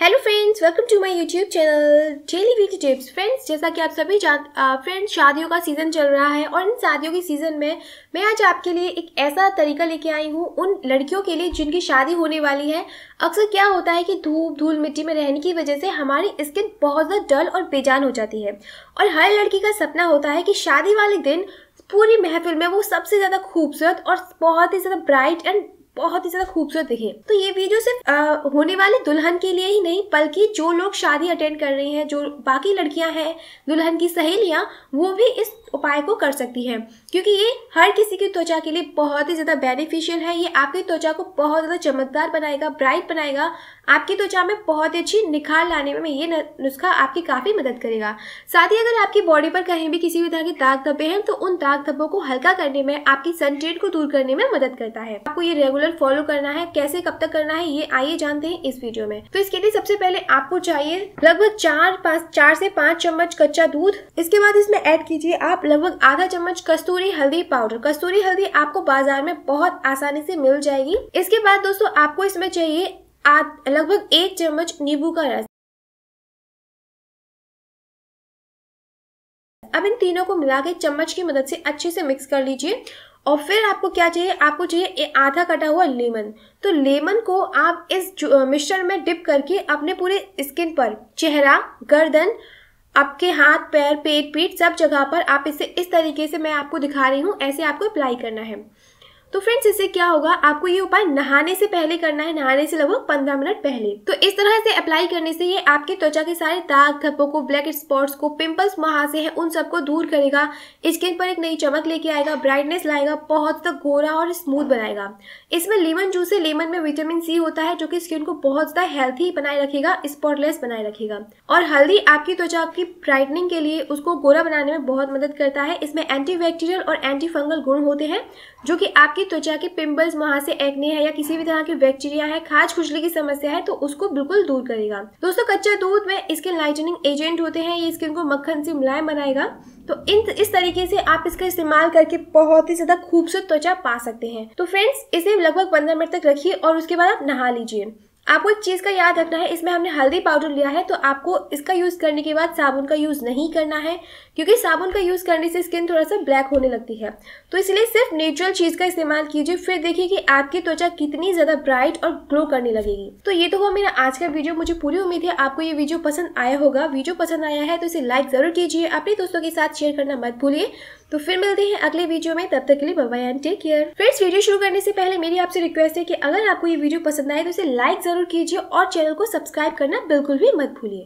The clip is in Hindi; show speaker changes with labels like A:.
A: hello friends welcome to my YouTube channel daily week tips friends जैसा कि आप सभी फ्रेंड्स शादियों का सीज़न चल रहा है और इन शादियों के सीज़न में मैं आज आपके लिए एक ऐसा तरीका लेके आई हूँ उन लड़कियों के लिए जिनकी शादी होने वाली है अक्सर क्या होता है कि धूप धूल मिट्टी में रहने की वजह से हमारी स्किन बहुत ज़्यादा डल और बेजान हो जाती है और हर लड़की का सपना होता है कि शादी वाले दिन पूरी महफिल में वो सबसे ज़्यादा खूबसूरत और बहुत ही ज़्यादा ब्राइट एंड बहुत ही ज्यादा खूबसूरत दिखे तो ये वीडियो सिर्फ आ, होने वाले दुल्हन के लिए ही नहीं बल्कि जो लोग शादी अटेंड कर रहे हैं जो बाकी लड़कियां हैं दुल्हन की सहेलियां वो भी इस उपाय को कर सकती हैं क्योंकि ये हर किसी की त्वचा के लिए बहुत ही ज़्यादा बेनिफिशियल है ये आपकी त्वचा को बहुत ज़्यादा चमकदार बनाएगा ब्राइट बनाएगा आपकी त्वचा में बहुत ही अच्छी निखार लाने में ये नुस्खा आपकी काफ़ी मदद करेगा साथ ही अगर आपकी बॉडी पर कहीं भी किसी भी तरह के दाग धब्बे हैं तो उन दाग धब्बों को हल्का करने में आपकी सनटेड को दूर करने में मदद करता है आपको ये रेगुलर रूल फॉलो करना है कैसे कब तक करना है ये आइए जानते हैं इस वीडियो में तो इसके लिए सबसे पहले आपको चाहिए लगभग चार पाँच चार से पाँच चम्मच कच्चा दूध इसके बाद इसमें ऐड कीजिए आप लगभग आधा चम्मच कस्तूरी हल्दी पाउडर कस्तूरी हल्दी आपको बाजार में बहुत आसानी से मिल जाएगी इसके बाद दोस्तों आपको इसमें चाहिए लगभग एक चम्मच नींबू का रस अब इन तीनों को मिला के चम्मच की मदद से अच्छे से मिक्स कर लीजिए और फिर आपको क्या चाहिए आपको चाहिए आधा कटा हुआ लेमन तो लेमन को आप इस मिश्रण में डिप करके अपने पूरे स्किन पर चेहरा गर्दन आपके हाथ पैर पेट पीठ सब जगह पर आप इसे इस तरीके से मैं आपको दिखा रही हूँ ऐसे आपको अप्लाई करना है तो फ्रेंड्स इससे क्या होगा आपको ये उपाय नहाने से पहले करना है नहाने से लगभग पंद्रह मिनट पहले तो इस तरह से अप्लाई करने से ये आपके त्वचा के सारे दाग धब्बों को ब्लैक स्पॉट्स को पिंपल्स वहां से है उन सबको दूर करेगा स्किन पर एक नई चमक लेके आएगा ब्राइटनेस लाएगा बहुत ज्यादा गोरा और स्मूथ बनाएगा इसमें लेमन जूस से लेमन में विटामिन सी होता है जो की स्किन को बहुत ज्यादा हेल्थी बनाए रखेगा स्पॉटलेस बनाए रखेगा और हल्दी आपकी त्वचा की ब्राइटनिंग के लिए उसको गोरा बनाने में बहुत मदद करता है इसमें एंटी बैक्टीरियल और एंटी फंगल गुण होते हैं जो की आपके आपकी त्वचा के पिंपल्स वहाँ से एक्ने है या किसी भी तरह की बैक्टीरिया है खाज खुजली की समस्या है तो उसको बिल्कुल दूर करेगा दोस्तों कच्चा दूध में स्किन लाइटनिंग एजेंट होते हैं ये स्किन को मक्खन से मुलायम बनाएगा तो इन इस तरीके से आप इसका इस्तेमाल करके बहुत ही ज्यादा खूबसूरत त्वचा पा सकते हैं तो फ्रेंड्स इसे लगभग पंद्रह मिनट तक रखिए और उसके बाद आप नहा लीजिए आपको एक चीज़ का याद रखना है इसमें हमने हल्दी पाउडर लिया है तो आपको इसका यूज़ करने के बाद साबुन का यूज़ नहीं करना है क्योंकि साबुन का यूज़ करने से स्किन थोड़ा सा ब्लैक होने लगती है तो इसलिए सिर्फ नेचुरल चीज़ का इस्तेमाल कीजिए फिर देखिए कि आपकी त्वचा कितनी ज़्यादा ब्राइट और ग्लो करने लगेगी तो ये तो हुआ मेरा आज का वीडियो मुझे पूरी उम्मीद है आपको ये वीडियो पसंद आया होगा वीडियो पसंद आया है तो इसे लाइक ज़रूर कीजिए अपने दोस्तों के साथ शेयर करना मत भूलिए तो फिर मिलते हैं अगले वीडियो में तब तक के लिए bye and take care friends video शुरू करने से पहले मेरी आपसे रिक्वेस्ट है कि अगर आपको ये वीडियो पसंद आए तो इसे लाइक जरूर कीजिए और चैनल को सब्सक्राइब करना बिल्कुल भी मत भूलिए